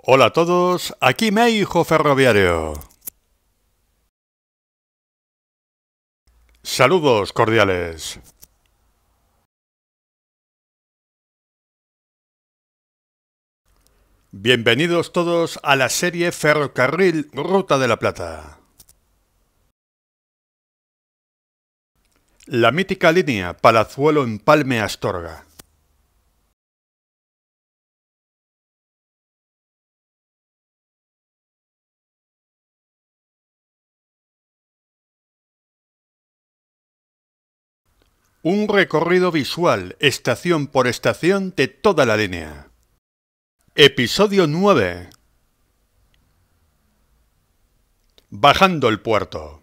Hola a todos, aquí me hijo Ferroviario. Saludos cordiales. Bienvenidos todos a la serie Ferrocarril Ruta de la Plata. La mítica línea Palazuelo Empalme Astorga. Un recorrido visual, estación por estación, de toda la línea. Episodio 9. Bajando el puerto.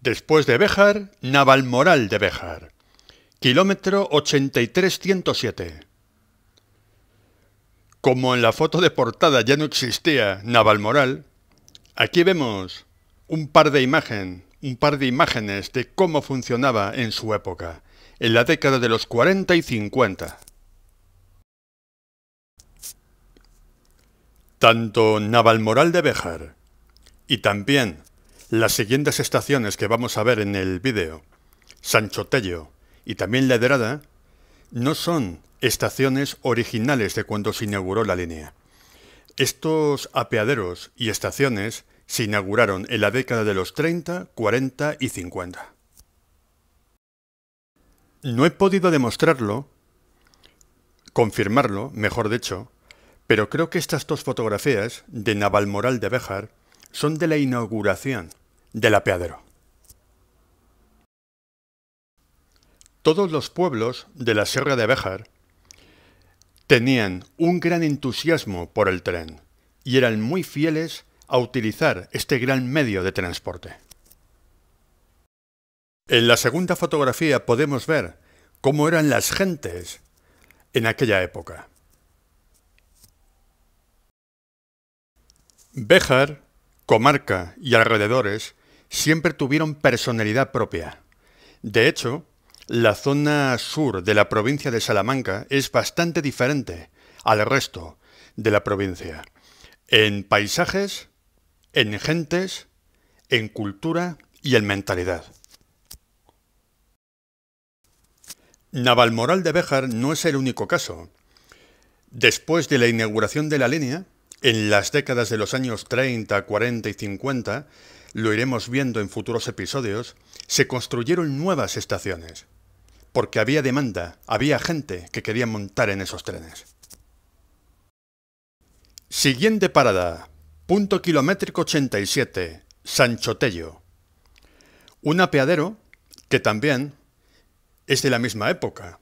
Después de Béjar, Navalmoral de Bejar, Kilómetro 8307. Como en la foto de portada ya no existía Navalmoral, aquí vemos un par de imágenes un par de imágenes de cómo funcionaba en su época, en la década de los 40 y 50. Tanto Navalmoral de Béjar y también las siguientes estaciones que vamos a ver en el vídeo, Sancho Tello y también Ledrada, no son estaciones originales de cuando se inauguró la línea. Estos apeaderos y estaciones se inauguraron en la década de los 30, 40 y 50. No he podido demostrarlo, confirmarlo, mejor dicho, pero creo que estas dos fotografías de Navalmoral de Béjar son de la inauguración del apeadero. Todos los pueblos de la Sierra de Béjar tenían un gran entusiasmo por el tren y eran muy fieles a utilizar este gran medio de transporte. En la segunda fotografía podemos ver cómo eran las gentes en aquella época. Béjar, comarca y alrededores siempre tuvieron personalidad propia. De hecho, la zona sur de la provincia de Salamanca es bastante diferente al resto de la provincia en paisajes, en gentes, en cultura y en mentalidad. Navalmoral de Béjar no es el único caso. Después de la inauguración de la línea, en las décadas de los años 30, 40 y 50, lo iremos viendo en futuros episodios, se construyeron nuevas estaciones, porque había demanda, había gente que quería montar en esos trenes. Siguiente parada, Punto kilométrico 87. Sanchotello. Un apeadero que también es de la misma época,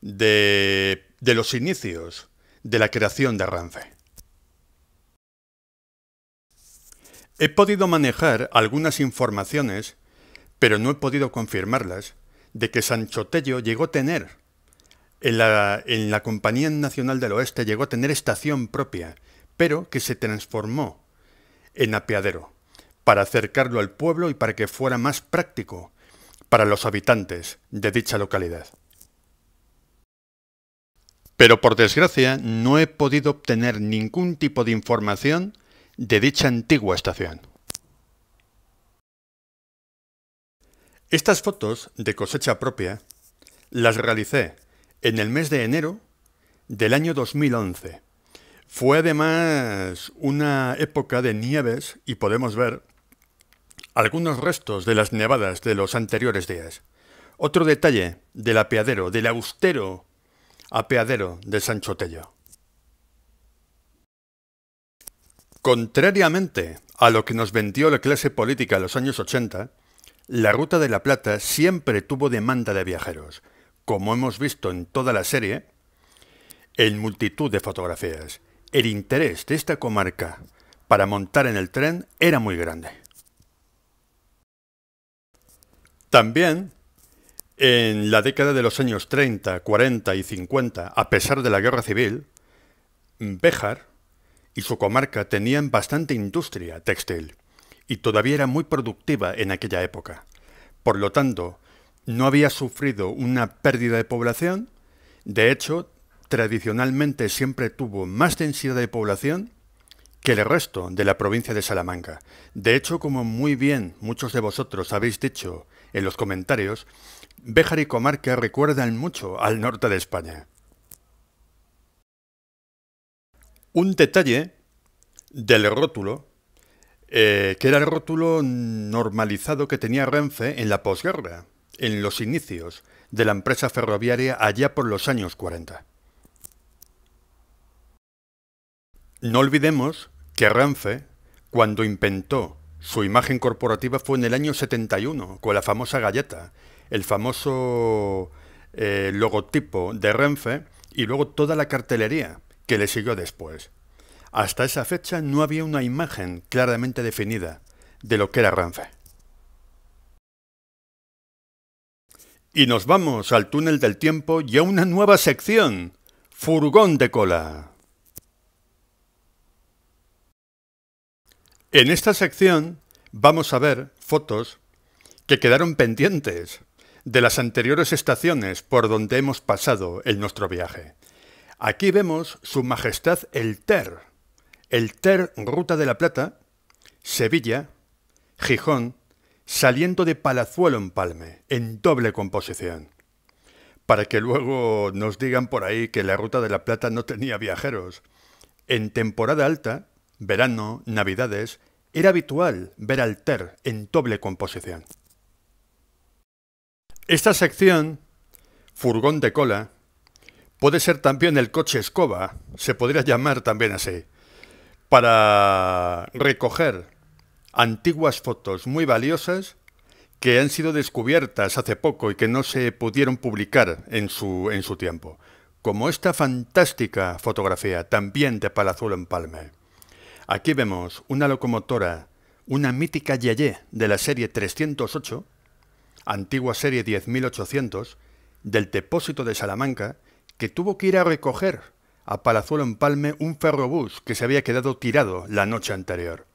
de, de los inicios de la creación de Ranfe. He podido manejar algunas informaciones, pero no he podido confirmarlas, de que Tello llegó a tener, en la Compañía Nacional del Oeste, llegó a tener estación propia pero que se transformó en apeadero, para acercarlo al pueblo y para que fuera más práctico para los habitantes de dicha localidad. Pero por desgracia no he podido obtener ningún tipo de información de dicha antigua estación. Estas fotos de cosecha propia las realicé en el mes de enero del año 2011 fue además una época de nieves y podemos ver algunos restos de las nevadas de los anteriores días. Otro detalle del apeadero, del austero apeadero de Sancho Tello. Contrariamente a lo que nos vendió la clase política en los años 80, la Ruta de la Plata siempre tuvo demanda de viajeros, como hemos visto en toda la serie, en multitud de fotografías el interés de esta comarca para montar en el tren era muy grande. También, en la década de los años 30, 40 y 50, a pesar de la guerra civil, Béjar y su comarca tenían bastante industria textil y todavía era muy productiva en aquella época. Por lo tanto, no había sufrido una pérdida de población, de hecho, tradicionalmente siempre tuvo más densidad de población que el resto de la provincia de Salamanca. De hecho, como muy bien muchos de vosotros habéis dicho en los comentarios, Béjar y Comarca recuerdan mucho al norte de España. Un detalle del rótulo, eh, que era el rótulo normalizado que tenía Renfe en la posguerra, en los inicios de la empresa ferroviaria allá por los años 40. No olvidemos que Renfe, cuando inventó su imagen corporativa, fue en el año 71, con la famosa galleta, el famoso eh, logotipo de Renfe y luego toda la cartelería que le siguió después. Hasta esa fecha no había una imagen claramente definida de lo que era Renfe. Y nos vamos al túnel del tiempo y a una nueva sección, furgón de cola. En esta sección vamos a ver fotos que quedaron pendientes de las anteriores estaciones por donde hemos pasado en nuestro viaje. Aquí vemos Su Majestad el Ter, el Ter Ruta de la Plata, Sevilla, Gijón, saliendo de Palazuelo en Palme, en doble composición. Para que luego nos digan por ahí que la Ruta de la Plata no tenía viajeros. En temporada alta, verano, navidades, era habitual ver alter en doble composición. Esta sección, furgón de cola, puede ser también el coche escoba, se podría llamar también así, para recoger antiguas fotos muy valiosas que han sido descubiertas hace poco y que no se pudieron publicar en su, en su tiempo, como esta fantástica fotografía también de Palazuelo en Palme. Aquí vemos una locomotora, una mítica Yeye de la serie 308, antigua serie 10800, del depósito de Salamanca, que tuvo que ir a recoger a Palazuelo Empalme un ferrobús que se había quedado tirado la noche anterior.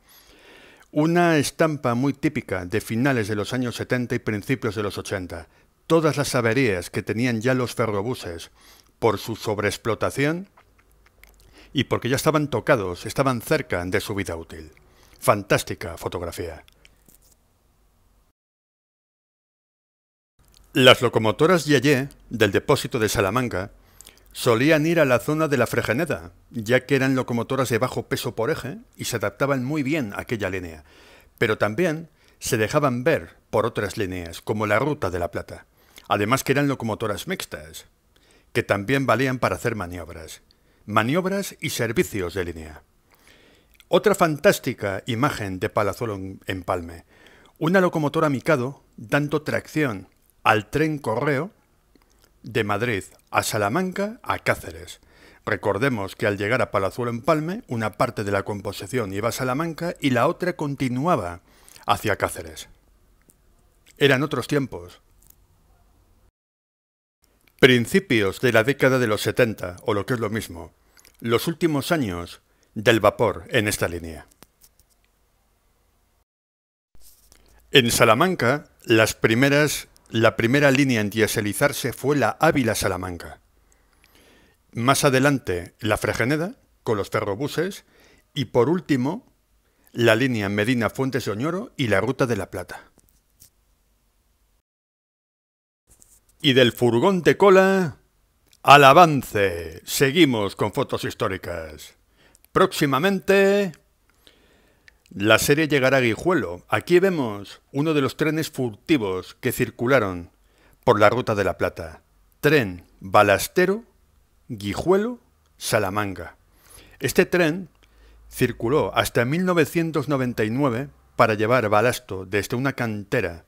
Una estampa muy típica de finales de los años 70 y principios de los 80. Todas las averías que tenían ya los ferrobuses por su sobreexplotación y porque ya estaban tocados, estaban cerca de su vida útil. Fantástica fotografía. Las locomotoras Yayé, del depósito de Salamanca solían ir a la zona de la Fregeneda, ya que eran locomotoras de bajo peso por eje y se adaptaban muy bien a aquella línea, pero también se dejaban ver por otras líneas, como la Ruta de la Plata, además que eran locomotoras mixtas, que también valían para hacer maniobras maniobras y servicios de línea. Otra fantástica imagen de Palazuelo en Palme. Una locomotora Mikado dando tracción al tren correo de Madrid a Salamanca a Cáceres. Recordemos que al llegar a Palazuelo en Palme, una parte de la composición iba a Salamanca y la otra continuaba hacia Cáceres. Eran otros tiempos, Principios de la década de los 70, o lo que es lo mismo, los últimos años del vapor en esta línea. En Salamanca, las primeras, la primera línea en dieselizarse fue la Ávila-Salamanca. Más adelante, la Fregeneda, con los ferrobuses, y por último, la línea Medina-Fuentes de Oñoro y la Ruta de la Plata. y del furgón de cola al avance. Seguimos con fotos históricas. Próximamente la serie llegará a Guijuelo. Aquí vemos uno de los trenes furtivos que circularon por la ruta de la Plata. Tren Balastero, Guijuelo, Salamanga. Este tren circuló hasta 1999 para llevar balasto desde una cantera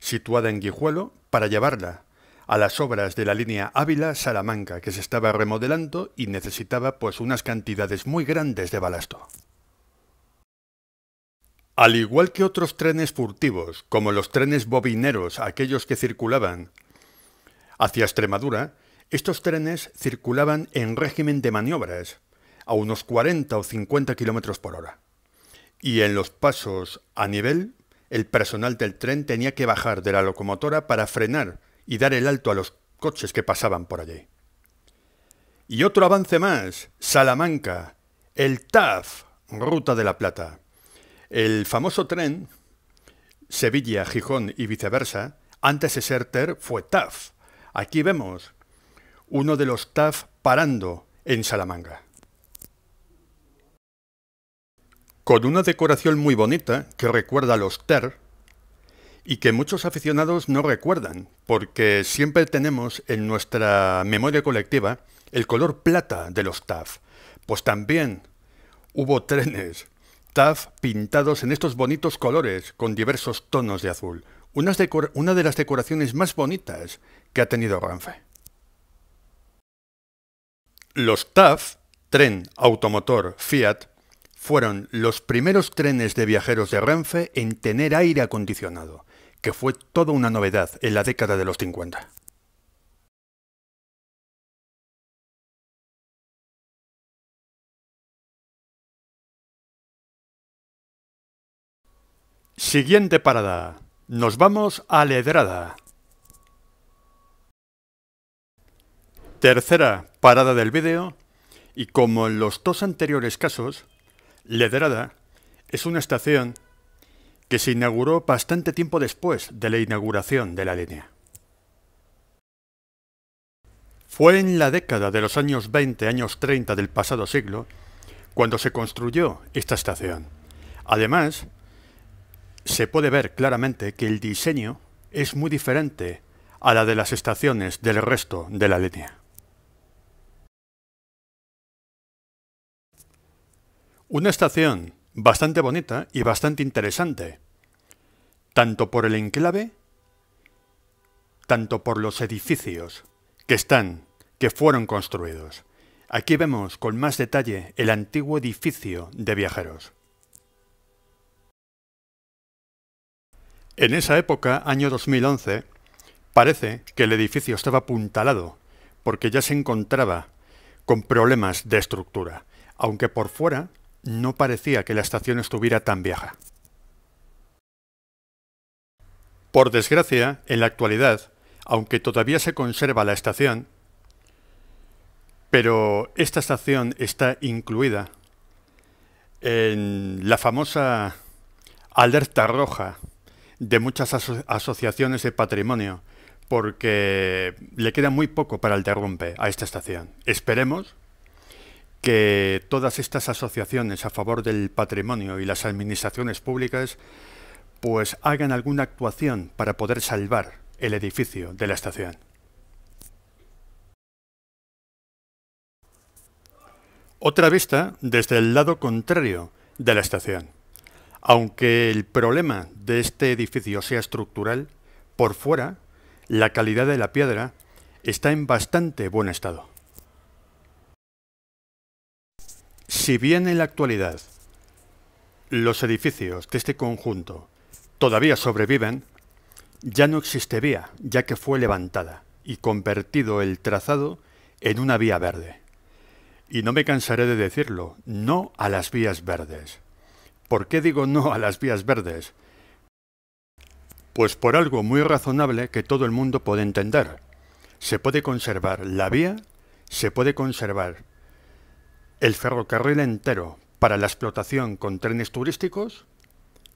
situada en Guijuelo para llevarla a las obras de la línea Ávila-Salamanca que se estaba remodelando y necesitaba pues unas cantidades muy grandes de balasto. Al igual que otros trenes furtivos, como los trenes bobineros, aquellos que circulaban hacia Extremadura, estos trenes circulaban en régimen de maniobras, a unos 40 o 50 kilómetros por hora. Y en los pasos a nivel, el personal del tren tenía que bajar de la locomotora para frenar y dar el alto a los coches que pasaban por allí. Y otro avance más, Salamanca, el TAF, Ruta de la Plata. El famoso tren Sevilla, Gijón y viceversa, antes de ser TER fue TAF. Aquí vemos uno de los TAF parando en Salamanca. Con una decoración muy bonita que recuerda a los TER, y que muchos aficionados no recuerdan, porque siempre tenemos en nuestra memoria colectiva el color plata de los TAF. Pues también hubo trenes TAF pintados en estos bonitos colores con diversos tonos de azul, una de las decoraciones más bonitas que ha tenido Renfe. Los TAF, tren automotor Fiat, fueron los primeros trenes de viajeros de Renfe en tener aire acondicionado que fue toda una novedad en la década de los 50. Siguiente parada. Nos vamos a Ledrada. Tercera parada del vídeo y como en los dos anteriores casos, Ledrada es una estación que se inauguró bastante tiempo después de la inauguración de la línea. Fue en la década de los años 20, años 30 del pasado siglo, cuando se construyó esta estación. Además, se puede ver claramente que el diseño es muy diferente a la de las estaciones del resto de la línea. Una estación bastante bonita y bastante interesante, tanto por el enclave, tanto por los edificios que están, que fueron construidos. Aquí vemos con más detalle el antiguo edificio de viajeros. En esa época, año 2011, parece que el edificio estaba apuntalado, porque ya se encontraba con problemas de estructura, aunque por fuera no parecía que la estación estuviera tan vieja. Por desgracia, en la actualidad, aunque todavía se conserva la estación, pero esta estación está incluida en la famosa alerta roja de muchas asociaciones de patrimonio, porque le queda muy poco para el derrumbe a esta estación. Esperemos que todas estas asociaciones a favor del patrimonio y las administraciones públicas pues hagan alguna actuación para poder salvar el edificio de la estación. Otra vista desde el lado contrario de la estación. Aunque el problema de este edificio sea estructural, por fuera, la calidad de la piedra está en bastante buen estado. Si bien en la actualidad los edificios de este conjunto todavía sobreviven, ya no existe vía, ya que fue levantada y convertido el trazado en una vía verde. Y no me cansaré de decirlo, no a las vías verdes. ¿Por qué digo no a las vías verdes? Pues por algo muy razonable que todo el mundo puede entender. Se puede conservar la vía, se puede conservar el ferrocarril entero para la explotación con trenes turísticos,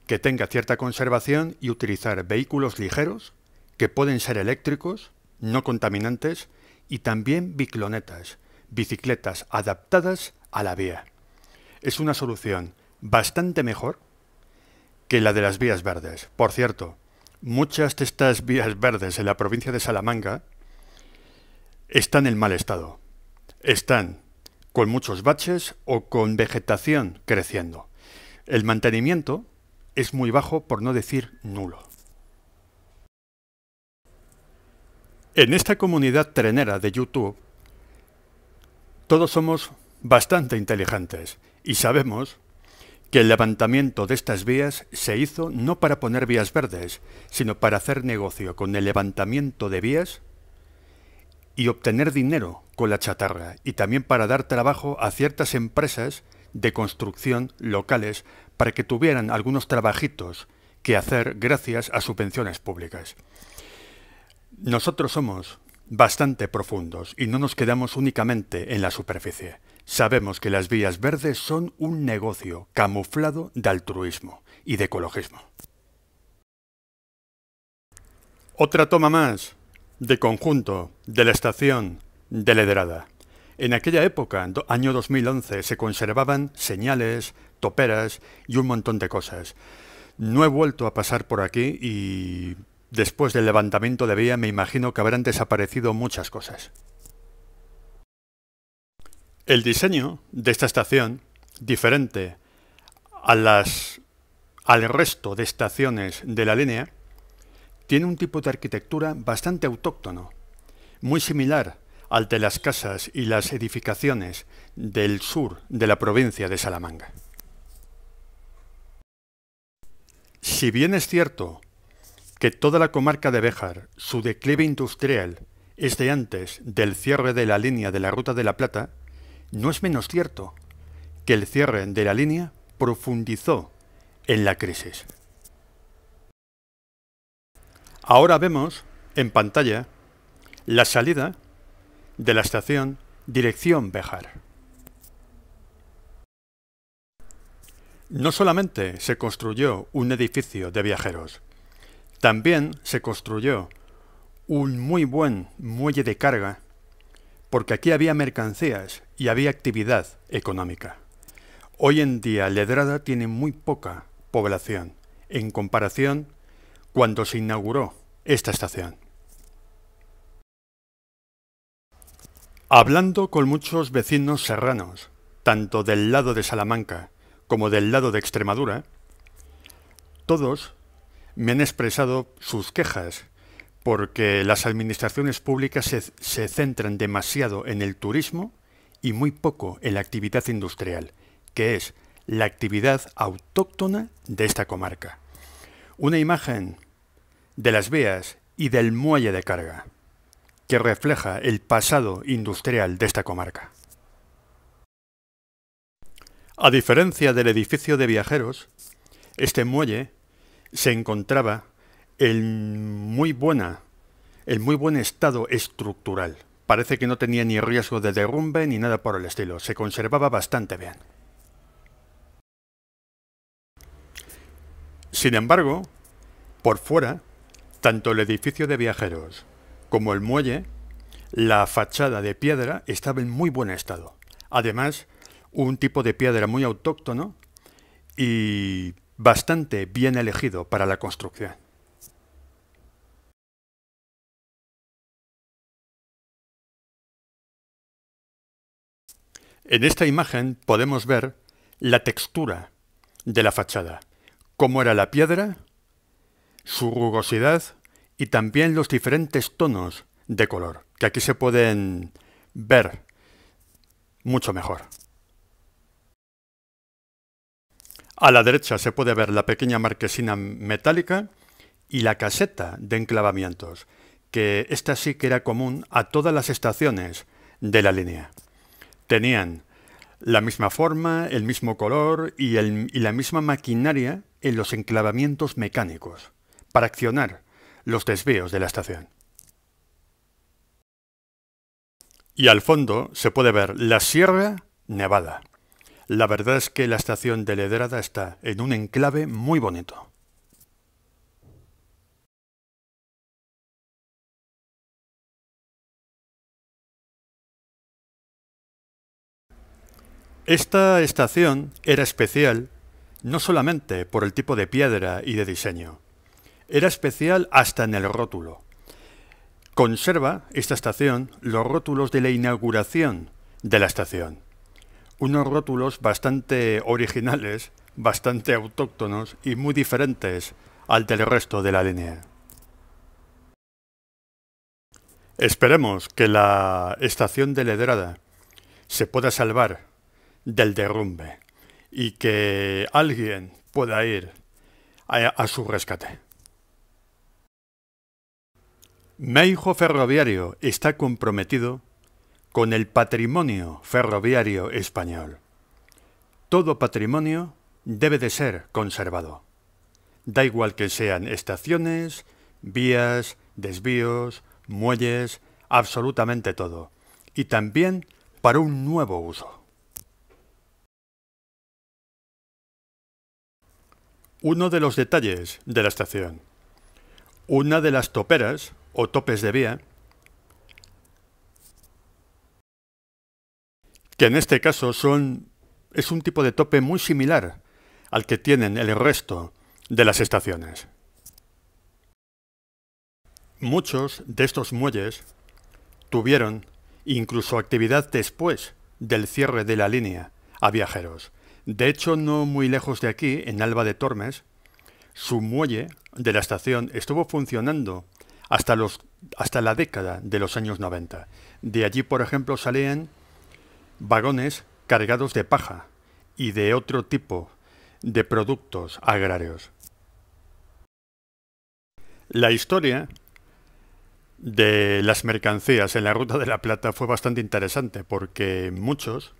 que tenga cierta conservación y utilizar vehículos ligeros, que pueden ser eléctricos, no contaminantes, y también biclonetas, bicicletas adaptadas a la vía. Es una solución bastante mejor que la de las vías verdes. Por cierto, muchas de estas vías verdes en la provincia de Salamanca están en mal estado. Están con muchos baches o con vegetación creciendo. El mantenimiento es muy bajo, por no decir nulo. En esta comunidad trenera de YouTube, todos somos bastante inteligentes y sabemos que el levantamiento de estas vías se hizo no para poner vías verdes, sino para hacer negocio con el levantamiento de vías y obtener dinero con la chatarra y también para dar trabajo a ciertas empresas de construcción locales para que tuvieran algunos trabajitos que hacer gracias a subvenciones públicas. Nosotros somos bastante profundos y no nos quedamos únicamente en la superficie. Sabemos que las vías verdes son un negocio camuflado de altruismo y de ecologismo. Otra toma más de conjunto de la estación de En aquella época, año 2011, se conservaban señales, toperas y un montón de cosas. No he vuelto a pasar por aquí y después del levantamiento de vía me imagino que habrán desaparecido muchas cosas. El diseño de esta estación, diferente a las, al resto de estaciones de la línea, tiene un tipo de arquitectura bastante autóctono, muy similar a al de las casas y las edificaciones del sur de la provincia de Salamanca. Si bien es cierto que toda la comarca de Béjar, su declive industrial, es de antes del cierre de la línea de la Ruta de la Plata, no es menos cierto que el cierre de la línea profundizó en la crisis. Ahora vemos en pantalla la salida de la estación Dirección Bejar. No solamente se construyó un edificio de viajeros, también se construyó un muy buen muelle de carga, porque aquí había mercancías y había actividad económica. Hoy en día Ledrada tiene muy poca población en comparación cuando se inauguró esta estación. Hablando con muchos vecinos serranos, tanto del lado de Salamanca como del lado de Extremadura, todos me han expresado sus quejas porque las administraciones públicas se, centran demasiado en el turismo y muy poco en la actividad industrial, que es la actividad autóctona de esta comarca. Una imagen de las veas y del muelle de carga que refleja el pasado industrial de esta comarca. A diferencia del edificio de viajeros, este muelle se encontraba en muy buena en muy buen estado estructural. Parece que no tenía ni riesgo de derrumbe ni nada por el estilo. Se conservaba bastante bien. Sin embargo, por fuera, tanto el edificio de viajeros como el muelle, la fachada de piedra estaba en muy buen estado. Además, un tipo de piedra muy autóctono y bastante bien elegido para la construcción. En esta imagen podemos ver la textura de la fachada, cómo era la piedra, su rugosidad y también los diferentes tonos de color, que aquí se pueden ver mucho mejor. A la derecha se puede ver la pequeña marquesina metálica y la caseta de enclavamientos, que esta sí que era común a todas las estaciones de la línea. Tenían la misma forma, el mismo color y, y la misma maquinaria en los enclavamientos mecánicos para accionar los desvíos de la estación. Y al fondo se puede ver la Sierra Nevada. La verdad es que la estación de Ledrada está en un enclave muy bonito. Esta estación era especial no solamente por el tipo de piedra y de diseño, era especial hasta en el rótulo. Conserva esta estación los rótulos de la inauguración de la estación. Unos rótulos bastante originales, bastante autóctonos y muy diferentes al del resto de la línea. Esperemos que la estación de Ledrada se pueda salvar del derrumbe y que alguien pueda ir a, a su rescate. Meijo Ferroviario está comprometido con el patrimonio ferroviario español. Todo patrimonio debe de ser conservado. Da igual que sean estaciones, vías, desvíos, muelles, absolutamente todo. Y también para un nuevo uso. Uno de los detalles de la estación. Una de las toperas o topes de vía, que en este caso son, es un tipo de tope muy similar al que tienen el resto de las estaciones. Muchos de estos muelles tuvieron incluso actividad después del cierre de la línea a viajeros. De hecho, no muy lejos de aquí, en Alba de Tormes, su muelle de la estación estuvo funcionando hasta, los, hasta la década de los años 90. De allí, por ejemplo, salían vagones cargados de paja y de otro tipo de productos agrarios. La historia de las mercancías en la Ruta de la Plata fue bastante interesante porque muchos,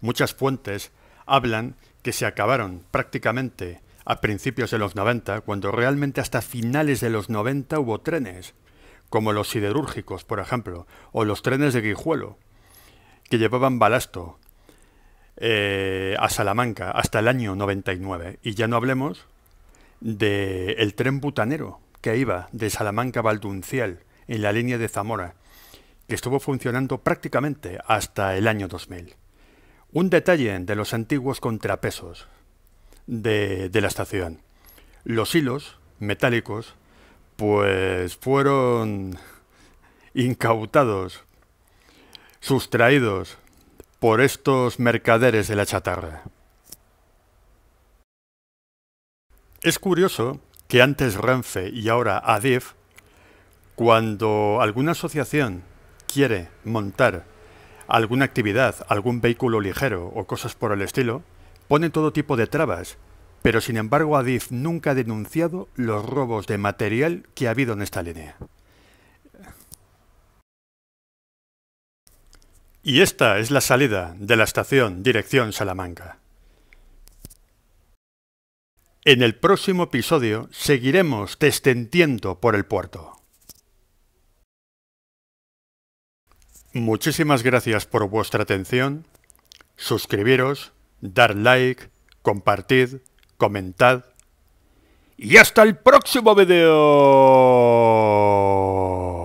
muchas fuentes hablan que se acabaron prácticamente a principios de los 90, cuando realmente hasta finales de los 90 hubo trenes, como los siderúrgicos, por ejemplo, o los trenes de Guijuelo, que llevaban balasto eh, a Salamanca hasta el año 99. Y ya no hablemos del el tren butanero que iba de Salamanca a Valduncial, en la línea de Zamora, que estuvo funcionando prácticamente hasta el año 2000. Un detalle de los antiguos contrapesos, de, la estación. Los hilos metálicos pues fueron incautados, sustraídos por estos mercaderes de la chatarra. Es curioso que antes Renfe y ahora Adif, cuando alguna asociación quiere montar alguna actividad, algún vehículo ligero o cosas por el estilo, pone todo tipo de trabas, pero sin embargo Adif nunca ha denunciado los robos de material que ha habido en esta línea. Y esta es la salida de la estación Dirección Salamanca. En el próximo episodio seguiremos descendiendo por el puerto. Muchísimas gracias por vuestra atención. Suscribiros, dar like, compartid, comentad. Y hasta el próximo video.